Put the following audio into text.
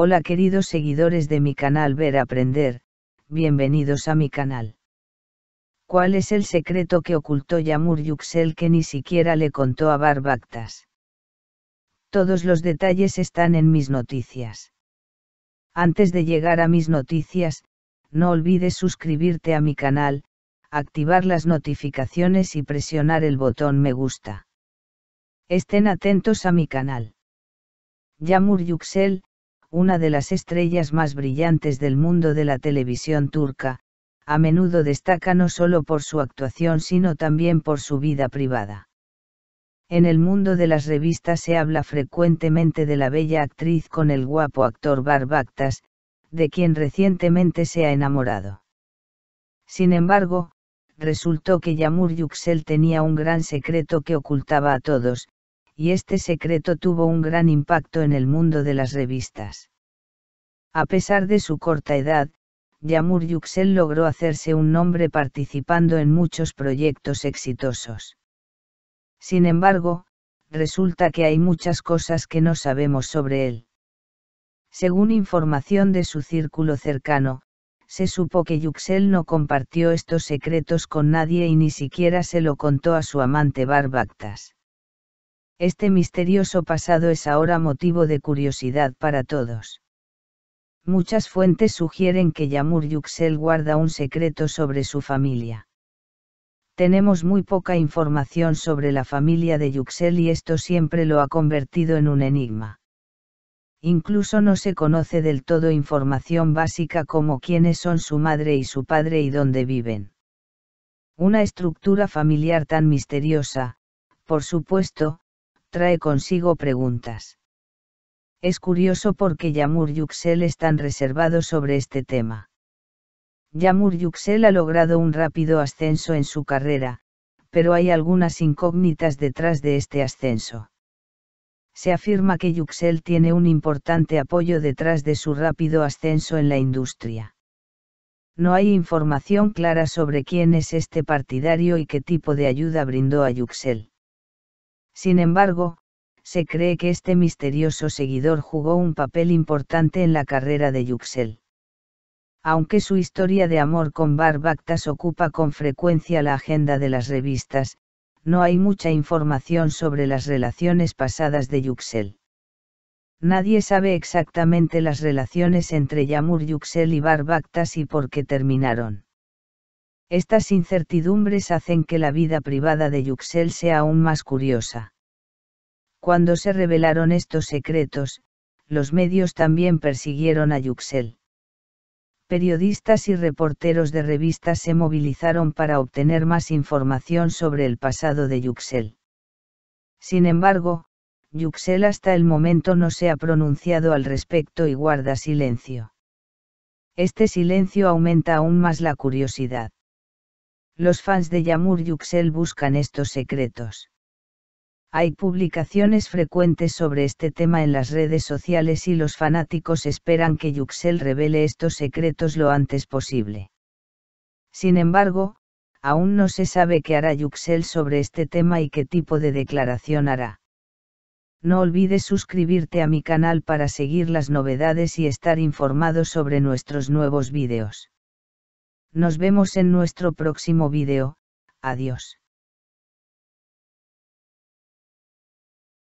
Hola queridos seguidores de mi canal Ver Aprender, bienvenidos a mi canal. ¿Cuál es el secreto que ocultó Yamur Yuxel que ni siquiera le contó a Barbactas? Todos los detalles están en mis noticias. Antes de llegar a mis noticias, no olvides suscribirte a mi canal, activar las notificaciones y presionar el botón me gusta. Estén atentos a mi canal. Yamur Yuxel, una de las estrellas más brillantes del mundo de la televisión turca, a menudo destaca no solo por su actuación sino también por su vida privada. En el mundo de las revistas se habla frecuentemente de la bella actriz con el guapo actor Barbactas, de quien recientemente se ha enamorado. Sin embargo, resultó que Yamur Yüksel tenía un gran secreto que ocultaba a todos, y este secreto tuvo un gran impacto en el mundo de las revistas. A pesar de su corta edad, Yamur Yuxel logró hacerse un nombre participando en muchos proyectos exitosos. Sin embargo, resulta que hay muchas cosas que no sabemos sobre él. Según información de su círculo cercano, se supo que Yuxel no compartió estos secretos con nadie y ni siquiera se lo contó a su amante Barbactas. Este misterioso pasado es ahora motivo de curiosidad para todos. Muchas fuentes sugieren que Yamur Yuxel guarda un secreto sobre su familia. Tenemos muy poca información sobre la familia de Yuxel y esto siempre lo ha convertido en un enigma. Incluso no se conoce del todo información básica como quiénes son su madre y su padre y dónde viven. Una estructura familiar tan misteriosa, por supuesto, trae consigo preguntas. Es curioso porque Yamur Yuxel es tan reservado sobre este tema. Yamur Yuxel ha logrado un rápido ascenso en su carrera, pero hay algunas incógnitas detrás de este ascenso. Se afirma que Yuxel tiene un importante apoyo detrás de su rápido ascenso en la industria. No hay información clara sobre quién es este partidario y qué tipo de ayuda brindó a Yuxel. Sin embargo, se cree que este misterioso seguidor jugó un papel importante en la carrera de Yuxel. Aunque su historia de amor con Barbactas ocupa con frecuencia la agenda de las revistas, no hay mucha información sobre las relaciones pasadas de Yuxel. Nadie sabe exactamente las relaciones entre Yamur Yuxel y Barbactas y por qué terminaron. Estas incertidumbres hacen que la vida privada de Yuxel sea aún más curiosa. Cuando se revelaron estos secretos, los medios también persiguieron a Yuxel. Periodistas y reporteros de revistas se movilizaron para obtener más información sobre el pasado de Yuxel. Sin embargo, Yuxel hasta el momento no se ha pronunciado al respecto y guarda silencio. Este silencio aumenta aún más la curiosidad los fans de Yamur Yuxel buscan estos secretos. Hay publicaciones frecuentes sobre este tema en las redes sociales y los fanáticos esperan que Yuxel revele estos secretos lo antes posible. Sin embargo, aún no se sabe qué hará Yuxel sobre este tema y qué tipo de declaración hará. No olvides suscribirte a mi canal para seguir las novedades y estar informado sobre nuestros nuevos vídeos. Nos vemos en nuestro próximo video. adiós.